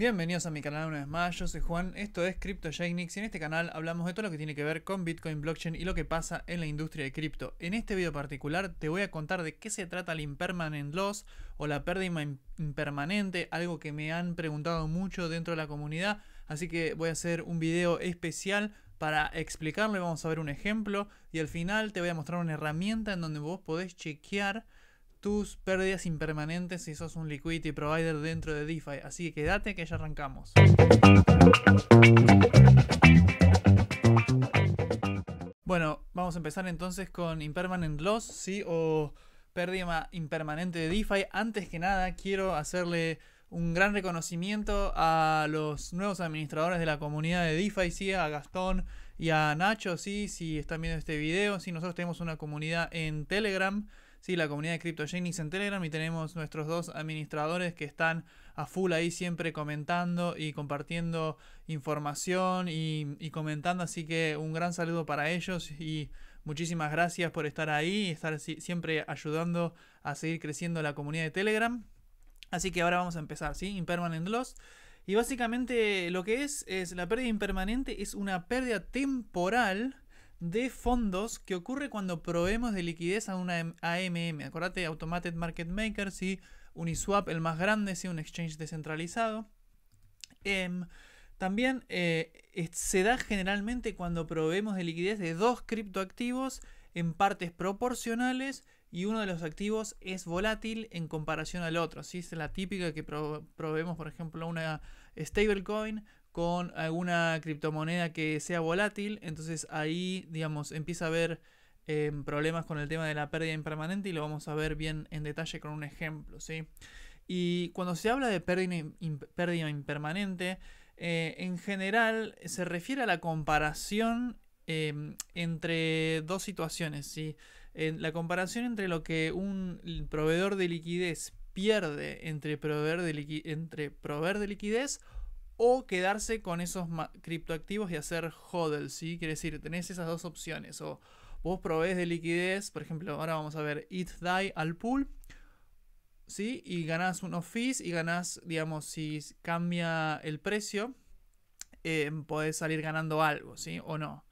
Bienvenidos a mi canal una vez más, yo soy Juan, esto es CryptoJackNix y en este canal hablamos de todo lo que tiene que ver con Bitcoin, blockchain y lo que pasa en la industria de cripto. En este video particular te voy a contar de qué se trata el impermanent loss o la pérdida impermanente, algo que me han preguntado mucho dentro de la comunidad, así que voy a hacer un video especial para explicarlo y vamos a ver un ejemplo y al final te voy a mostrar una herramienta en donde vos podés chequear tus pérdidas impermanentes si sos un liquidity provider dentro de DeFi. Así que quédate que ya arrancamos. Bueno, vamos a empezar entonces con Impermanent Loss, ¿sí? O pérdida impermanente de DeFi. Antes que nada, quiero hacerle un gran reconocimiento a los nuevos administradores de la comunidad de DeFi, ¿sí? A Gastón y a Nacho, ¿sí? Si están viendo este video, ¿sí? Nosotros tenemos una comunidad en Telegram sí, la comunidad de CryptoGenics en Telegram y tenemos nuestros dos administradores que están a full ahí siempre comentando y compartiendo información y, comentando. Así que un gran saludo para ellos y muchísimas gracias por estar ahí estar siempre ayudando a seguir creciendo la comunidad de Telegram. Así que ahora vamos a empezar, ¿sí? Impermanent Loss. Y básicamente lo que es, es la pérdida impermanente es una pérdida temporal de fondos que ocurre cuando proveemos de liquidez a una AMM. Acordate, Automated Market Maker, Uniswap, el más grande, un exchange descentralizado. Em, también eh, se da generalmente cuando proveemos de liquidez de dos criptoactivos en partes proporcionales y uno de los activos es volátil en comparación al otro. Así Es la típica que proveemos, por ejemplo, una stablecoin con alguna criptomoneda que sea volátil, entonces ahí, digamos, empieza a haber em, problemas con el tema de la pérdida impermanente y lo vamos a ver bien en detalle con un ejemplo, ¿sí? Y cuando se habla de pérdida, impermanente, eh, en general se refiere a la comparación em, entre dos situaciones, ¿sí? la comparación entre lo que un proveedor de liquidez pierde entre proveer entre proveer de liquidez o quedarse con esos criptoactivos y hacer hodl, ¿sí? Quiere decir, tenés esas dos opciones. O vos provees de liquidez, por ejemplo, ahora vamos a ver die al pool, ¿sí? Y ganás unos fees y ganás, digamos, si cambia el precio, em, podés salir ganando algo, ¿sí? O no.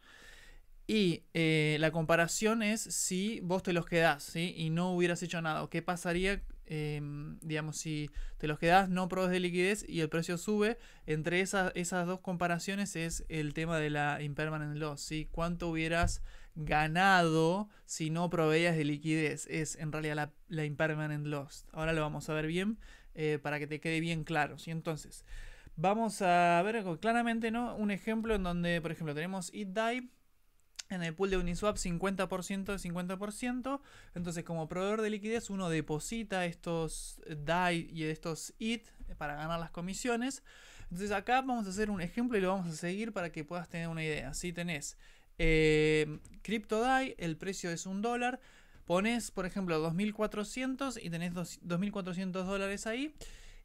Y eh, la comparación es si vos te los quedás, ¿sí? Y no hubieras hecho nada. ¿Qué pasaría Em, digamos, si te los quedas no provees de liquidez y el precio sube, entre esas, esas dos comparaciones es el tema de la impermanent loss, ¿sí? ¿Cuánto hubieras ganado si no proveías de liquidez? Es en realidad la, impermanent loss. Ahora lo vamos a ver bien eh, para que te quede bien claro, ¿sí? Entonces, vamos a ver claramente, ¿no? Un ejemplo en donde, por ejemplo, tenemos EatDive en el pool de Uniswap 50% de 50%. Entonces como proveedor de liquidez uno deposita estos DAI y estos IT para ganar las comisiones. Entonces acá vamos a hacer un ejemplo y lo vamos a seguir para que puedas tener una idea. Si tenés eh, CryptoDAI, el precio es un dólar. Pones por ejemplo 2.400 y tenés 2.400 dólares ahí.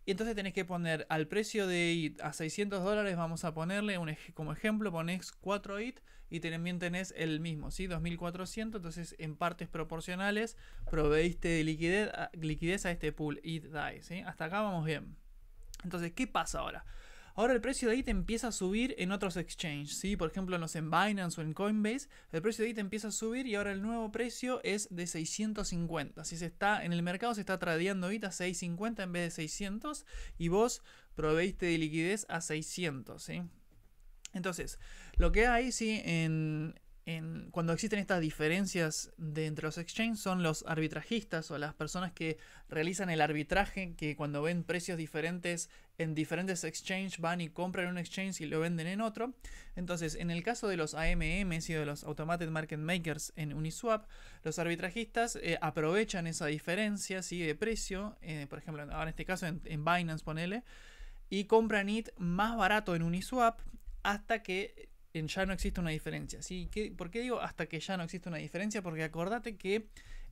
Y entonces tenés que poner al precio de IT a 600 dólares, vamos a ponerle un, como ejemplo, pones 4 IT y también tenés el mismo, ¿sí? 2400, entonces en partes proporcionales proveíste liquidez, ah, liquidez a este pool IT DAI, e, ¿sí? Hasta acá vamos bien. Entonces, ¿qué pasa ahora? Ahora el precio de ahí te empieza a subir en otros exchanges, ¿sí? Por ejemplo, en los en Binance o en Coinbase, el precio de ahí te empieza a subir y ahora el nuevo precio es de 650. Si se está en el mercado se está tradeando ahorita 650 en vez de 600 y vos proveíste de liquidez a 600, ¿sí? Entonces, lo que hay, sí, en, cuando existen estas diferencias de entre los exchanges son los arbitrajistas o las personas que realizan el arbitraje, que cuando ven precios diferentes en diferentes exchanges van y compran un exchange y lo venden en otro. Entonces, en el caso de los AMMs y de los Automated Market Makers en Uniswap, los arbitrajistas eh, aprovechan esa diferencia de precio, eh, por ejemplo, ahora en este caso en, en Binance ponele, y compran IT más barato en Uniswap hasta que en ya no existe una diferencia. ¿Por qué digo hasta que ya no existe una diferencia? Porque acordate que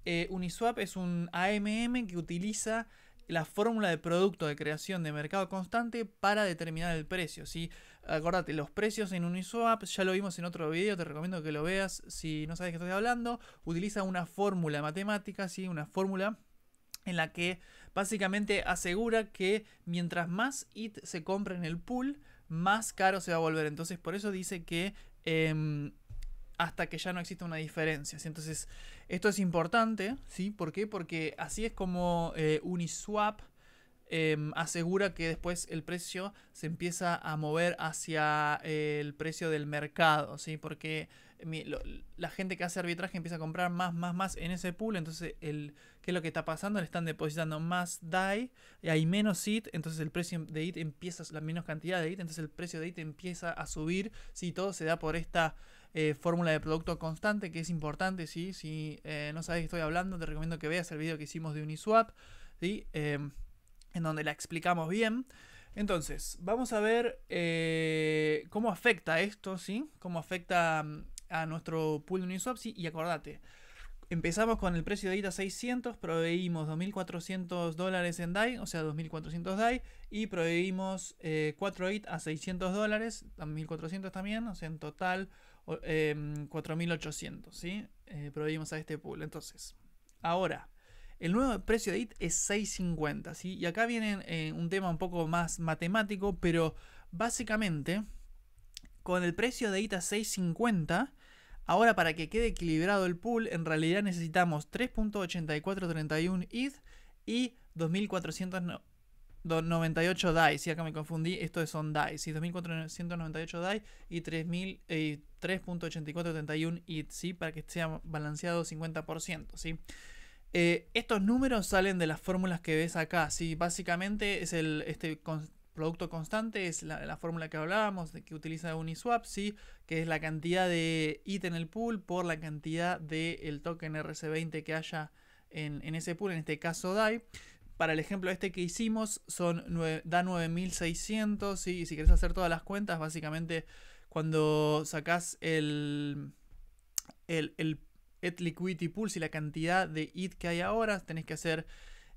eh, Uniswap es un AMM que utiliza la fórmula de producto de creación de mercado constante para determinar el precio. ¿sí? Acordate, los precios en Uniswap, ya lo vimos en otro video, te recomiendo que lo veas si no sabes de qué estoy hablando. Utiliza una fórmula matemática, ¿sí? una fórmula en la que básicamente asegura que mientras más IT se compra en el pool, más caro se va a volver. Entonces, por eso dice que em, hasta que ya no exista una diferencia. Entonces, esto es importante, ¿sí? ¿Por qué? Porque así es como eh, Uniswap em, asegura que después el precio se empieza a mover hacia el precio del mercado, ¿sí? Porque la gente que hace arbitraje empieza a comprar más, más, más en ese pool. Entonces, el, ¿qué es lo que está pasando? Le están depositando más DAI, y hay menos IT, entonces el precio de IT empieza, la menos cantidad de IT, entonces el precio de IT empieza a subir. Si todo se da por esta eh, fórmula de producto constante, que es importante, ¿sí? Si eh, no sabes qué estoy hablando, te recomiendo que veas el video que hicimos de Uniswap, ¿sí? Em, en donde la explicamos bien. Entonces, vamos a ver eh, cómo afecta esto, ¿sí? Cómo afecta mm, a nuestro pool de Uniswapsi y acordate, empezamos con el precio de ITA 600, proveímos 2.400 dólares en DAI, o sea 2.400 DAI, y proveímos 4 eh, IT a 600 dólares, 1.400 también, o sea en total 4.800, em, ¿sí? Eh, proveímos a este pool. Entonces, ahora, el nuevo precio de IT es 6.50, ¿sí? Y acá viene eh, un tema un poco más matemático, pero básicamente, con el precio de ITA a 6.50, Ahora para que quede equilibrado el pool, en realidad necesitamos 3.8431 ETH y 2498 e DAI. Si acá me confundí, esto son DAI. 2498 DAI y 3.8431 ETH, e ¿sí? Para que sea balanceado 50%, ¿sí? Eh, estos números salen de las fórmulas que ves acá, Básicamente es el, este, Producto constante es la, fórmula que hablábamos, de, que utiliza Uniswap, que es la cantidad de IT en el pool por la cantidad del token RC20 que haya en, ese pool, en este caso DAI. Para el ejemplo este que hicimos, son da 9600, y si querés hacer todas las cuentas, básicamente cuando sacás el, el, el ETH Liquidity Pool, si la cantidad de ETH que hay ahora, tenés que hacer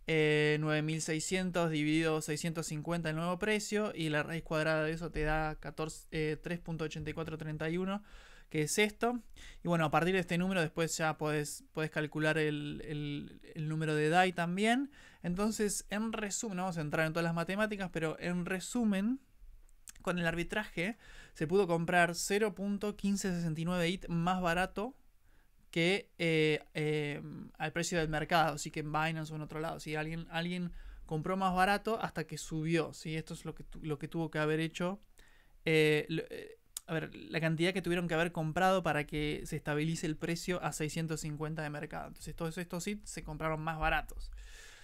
9600 eh, dividido 650 el nuevo precio y la raíz cuadrada de eso te da 3.8431 eh, que es esto y bueno a partir de este número después ya puedes calcular el, número de DAI también entonces en resumen no vamos a entrar en todas las matemáticas pero en resumen con el arbitraje se pudo comprar 0.1569 IT más barato que eh, eh, al precio del mercado, Así que en Binance o en otro lado. Si alguien, alguien compró más barato hasta que subió, ¿sí? esto es lo que, lo que tuvo que haber hecho. Eh, a ver, la cantidad que tuvieron que haber comprado para que se estabilice el precio a 650 de mercado. Entonces, todos estos sí se compraron más baratos.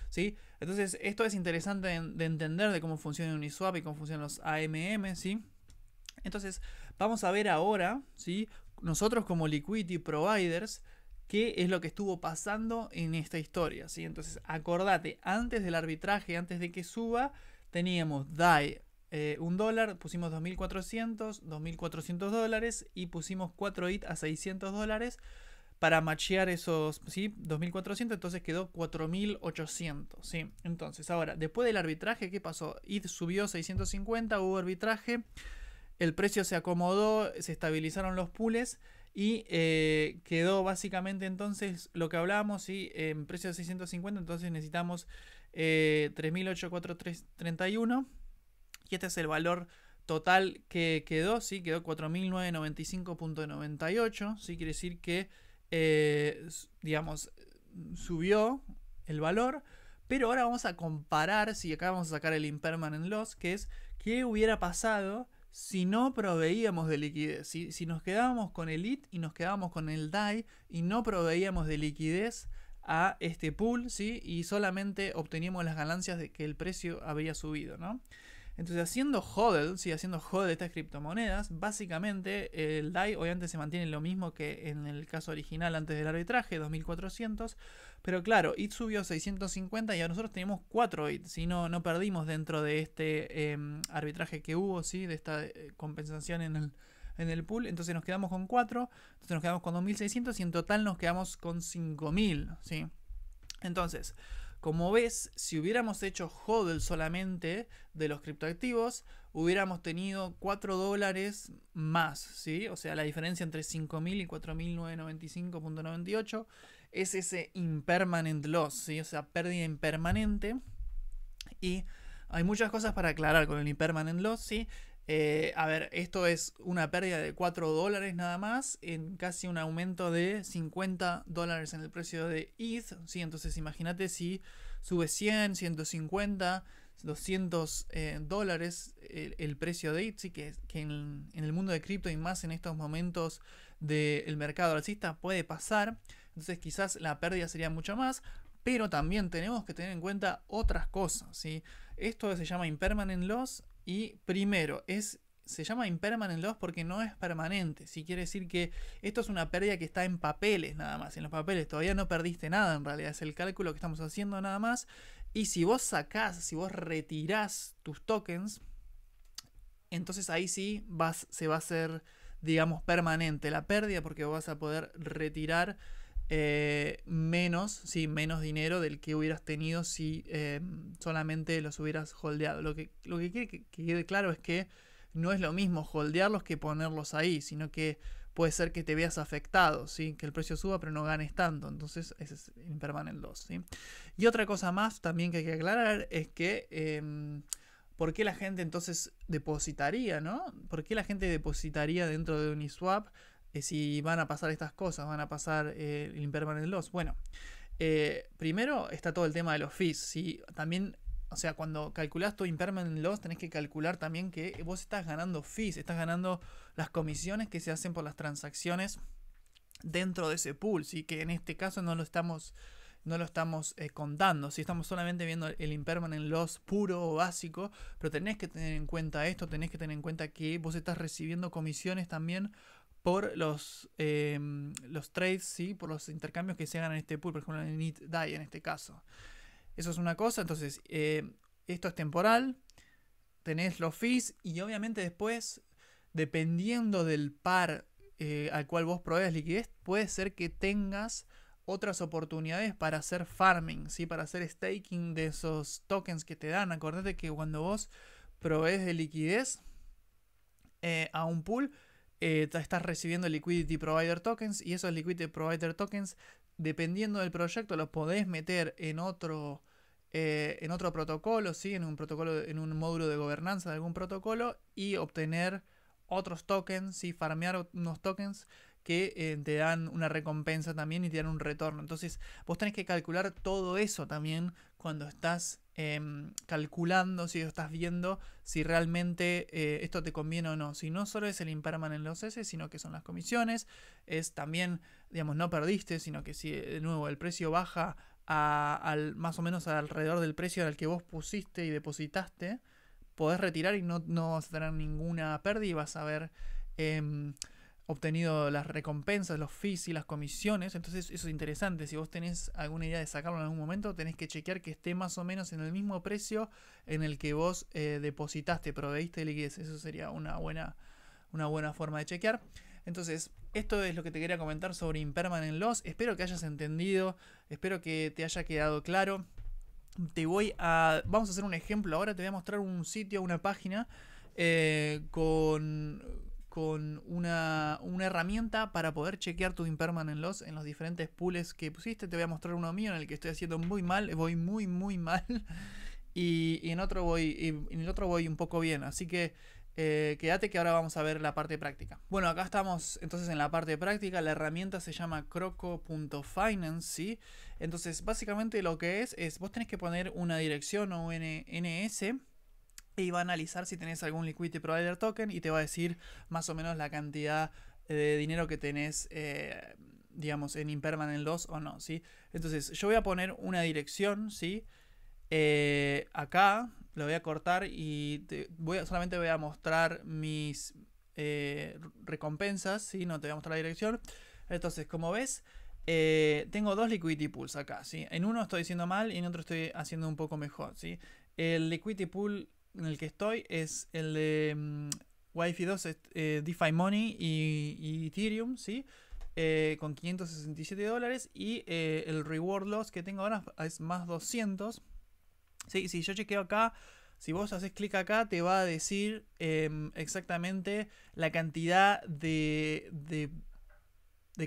¿Sí? Entonces, esto es interesante de, entender de cómo funciona Uniswap y cómo funcionan los AMM, ¿sí? Entonces, vamos a ver ahora, ¿sí? nosotros como liquidity providers qué es lo que estuvo pasando en esta historia. ¿sí? Entonces, acordate, antes del arbitraje, antes de que suba, teníamos DAI eh, un dólar, pusimos 2.400, 2.400 dólares y pusimos 4 IT a 600 dólares para machear esos, ¿sí? 2.400, entonces quedó 4.800, ¿sí? Entonces, ahora, después del arbitraje, ¿qué pasó? IT subió 650, hubo arbitraje, el precio se acomodó, se estabilizaron los pools y eh, quedó básicamente entonces lo que hablábamos, en precio de 650, entonces necesitamos eh, y este es el valor total que quedó, ¿sí? quedó 4.995.98, quiere decir que, eh, digamos, subió el valor. Pero ahora vamos a comparar, si acá vamos a sacar el impermanent loss, que es qué hubiera pasado si no proveíamos de liquidez, si, nos quedábamos con el IT y nos quedábamos con el DAI y no proveíamos de liquidez a este pool, ¿sí? Y solamente obteníamos las ganancias de que el precio había subido, ¿no? Entonces, haciendo hodl, sí, haciendo hodl estas criptomonedas, básicamente el DAI obviamente se mantiene lo mismo que en el caso original antes del arbitraje, 2400, pero claro, IT subió 650 y nosotros tenemos 4 IT, si no, no perdimos dentro de este em, arbitraje que hubo, sí, de esta eh, compensación en el, en el pool, entonces nos quedamos con 4, entonces nos quedamos con 2600 y en total nos quedamos con 5000, ¿sí? Entonces, como ves, si hubiéramos hecho hodl solamente de los criptoactivos, hubiéramos tenido 4 dólares más, ¿sí? O sea, la diferencia entre 5.000 y 4.995.98 es ese impermanent loss, ¿sí? O sea, pérdida impermanente. Y hay muchas cosas para aclarar con el impermanent loss, ¿sí? Eh, a ver, esto es una pérdida de 4 dólares nada más, en casi un aumento de 50 dólares en el precio de ETH. ¿sí? Entonces imagínate si sube 100, 150, 200 dólares eh, el, precio de ETH. que, que en, el mundo de cripto y más en estos momentos del mercado alcista puede pasar. Entonces quizás la pérdida sería mucho más, pero también tenemos que tener en cuenta otras cosas. ¿sí? Esto se llama impermanent loss y primero, es, se llama impermanent loss porque no es permanente. Si quiere decir que esto es una pérdida que está en papeles nada más, en los papeles. Todavía no perdiste nada en realidad, es el cálculo que estamos haciendo nada más. Y si vos sacás, si vos retirás tus tokens, entonces ahí sí vas, se va a hacer, digamos, permanente la pérdida porque vas a poder retirar eh, menos, sí, menos dinero del que hubieras tenido si eh, solamente los hubieras holdeado. Lo que, lo que quiere que, quede claro es que no es lo mismo holdearlos que ponerlos ahí, sino que puede ser que te veas afectado, ¿sí? que el precio suba pero no ganes tanto, entonces ese es impermanent loss. ¿sí? Y otra cosa más también que hay que aclarar es que em, ¿por qué la gente entonces depositaría? ¿no? ¿Por qué la gente depositaría dentro de Uniswap eh, si van a pasar estas cosas, van a pasar eh, el impermanent loss. Bueno, eh, primero está todo el tema de los fees. Si también, o sea, cuando calculas tu impermanent loss, tenés que calcular también que vos estás ganando fees, estás ganando las comisiones que se hacen por las transacciones dentro de ese pool, ¿sí? que en este caso no lo estamos no lo estamos contando, si estamos solamente viendo el impermanent loss puro o básico, pero tenés que tener en cuenta esto, tenés que tener en cuenta que vos estás recibiendo comisiones también por los, em, los trades, ¿sí? por los intercambios que se hagan en este pool, por ejemplo en el DAI en este caso. Eso es una cosa, entonces eh, esto es temporal, tenés los fees y obviamente después, dependiendo del par eh, al cual vos provees liquidez, puede ser que tengas otras oportunidades para hacer farming, ¿sí? para hacer staking de esos tokens que te dan. Acordate que cuando vos provees de liquidez eh, a un pool, eh, estás recibiendo Liquidity Provider Tokens y esos Liquidity Provider Tokens, dependiendo del proyecto, los podés meter en otro, eh, en otro protocolo, ¿sí? en un protocolo, en un módulo de gobernanza de algún protocolo y obtener otros tokens, y farmear unos tokens que eh, te dan una recompensa también y te dan un retorno. Entonces, vos tenés que calcular todo eso también cuando estás em, calculando, si estás viendo si realmente eh, esto te conviene o no. Si no solo es el imperman en los S, sino que son las comisiones, es también, digamos, no perdiste, sino que si eh, de nuevo el precio baja al, más o menos alrededor del precio al que vos pusiste y depositaste, podés retirar y no, no vas a tener ninguna pérdida y vas a ver... Em, obtenido las recompensas, los fees y las comisiones. Entonces eso es interesante. Si vos tenés alguna idea de sacarlo en algún momento, tenés que chequear que esté más o menos en el mismo precio en el que vos eh, depositaste, proveíste el liquidez. Eso sería una buena, una buena forma de chequear. Entonces, esto es lo que te quería comentar sobre Impermanent Loss. Espero que hayas entendido, espero que te haya quedado claro. Te voy a... Vamos a hacer un ejemplo ahora, te voy a mostrar un sitio, una página eh, con con una, herramienta para poder chequear tu impermanent loss en los diferentes pools que pusiste. Te voy a mostrar uno mío en el que estoy haciendo muy mal, voy muy, muy mal. Y, en, otro voy, en el otro voy un poco bien. Así que eh, quédate que ahora vamos a ver la parte práctica. Bueno, acá estamos entonces en la parte práctica. La herramienta se llama croco.finance, Entonces, básicamente lo que es es vos tenés que poner una dirección o un NS y va a analizar si tenés algún liquidity provider token y te va a decir más o menos la cantidad eh, de dinero que tenés, eh, digamos, en impermanent loss o no, ¿sí? Entonces, yo voy a poner una dirección, ¿sí? Eh, acá lo voy a cortar y voy solamente voy a mostrar mis recompensas, ¿sí? No te voy a mostrar la dirección. Entonces, como ves, tengo dos liquidity pools acá, ¿sí? En uno estoy diciendo mal y en otro estoy haciendo un poco mejor, ¿sí? El liquidity pool en el que estoy es el de mm, Wi-Fi 2, eh, DeFi Money y, Ethereum, ¿sí? Eh, con 567 dólares y eh, el reward loss que tengo ahora es más 200. Sí, si yo chequeo acá, si vos haces clic acá, te va a decir em, exactamente la cantidad de, de,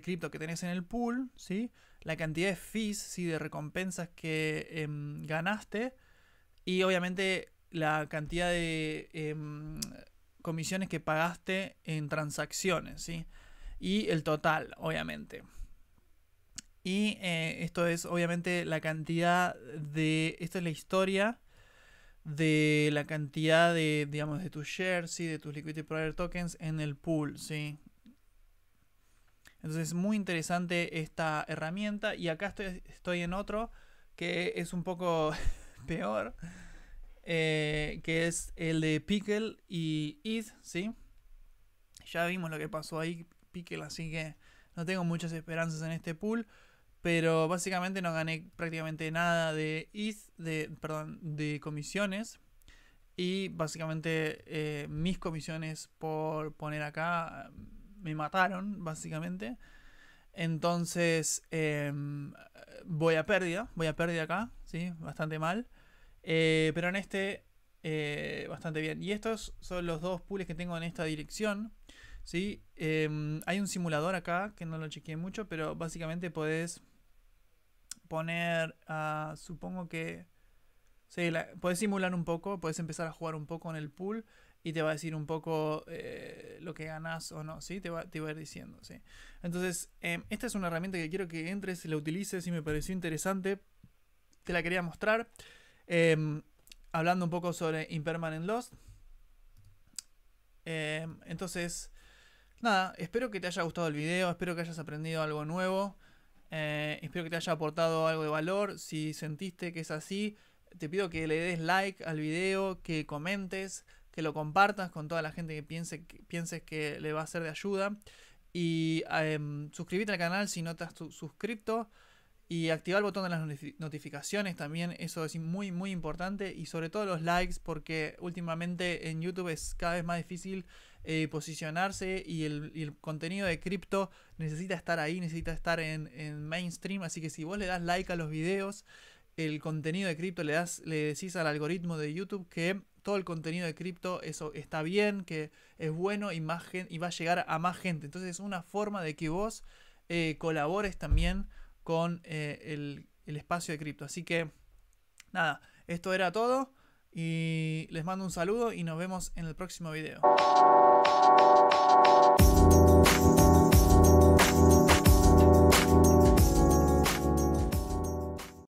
cripto que tenés en el pool, ¿sí? la cantidad de fees, de recompensas que em, ganaste. Y obviamente la cantidad de em, comisiones que pagaste en transacciones, Y el total, obviamente. Y eh, esto es obviamente la cantidad de. Esta es la historia de la cantidad de, digamos, de tus shares, ¿sí? de tus liquidity provider tokens en el pool, ¿sí? Entonces es muy interesante esta herramienta y acá estoy, estoy en otro que es un poco peor, eh, que es el de Pickle y Id, ¿sí? Ya vimos lo que pasó ahí, Pickle, así que no tengo muchas esperanzas en este pool. Pero básicamente no gané prácticamente nada de ETH, de, perdón, de comisiones. Y básicamente eh, mis comisiones por poner acá me mataron, básicamente. Entonces em, voy a pérdida, voy a pérdida acá, ¿sí? Bastante mal. Eh, pero en este, eh, bastante bien. Y estos son los dos pools que tengo en esta dirección. ¿sí? Em, hay un simulador acá, que no lo chequeé mucho, pero básicamente podés poner, a supongo que... Sí, podés simular un poco, podés empezar a jugar un poco en el pool y te va a decir un poco eh, lo que ganas o no, ¿sí? Te va, a ir diciendo, Entonces, em, esta es una herramienta que quiero que entres, la utilices y me pareció interesante. Te la quería mostrar. Em, hablando un poco sobre Impermanent Lost. Em, entonces, nada, espero que te haya gustado el video, espero que hayas aprendido algo nuevo, eh, espero que te haya aportado algo de valor. Si sentiste que es así, te pido que le des like al video, que comentes, que lo compartas con toda la gente que, piense, que pienses que le va a ser de ayuda. Y eh, suscríbete al canal si no te has suscrito. Y activar el botón de las notificaciones también, eso es muy muy importante. Y sobre todo los likes, porque últimamente en YouTube es cada vez más difícil eh, posicionarse y el, contenido de cripto necesita estar ahí, necesita estar en, mainstream. Así que si vos le das like a los videos, el contenido de cripto, le, das, le decís al algoritmo de YouTube que todo el contenido de cripto eso está bien, que es bueno y, y va a llegar a más gente. Entonces es una forma de que vos eh, colabores también con eh, el, el, espacio de cripto. Así que, nada, esto era todo y les mando un saludo y nos vemos en el próximo video.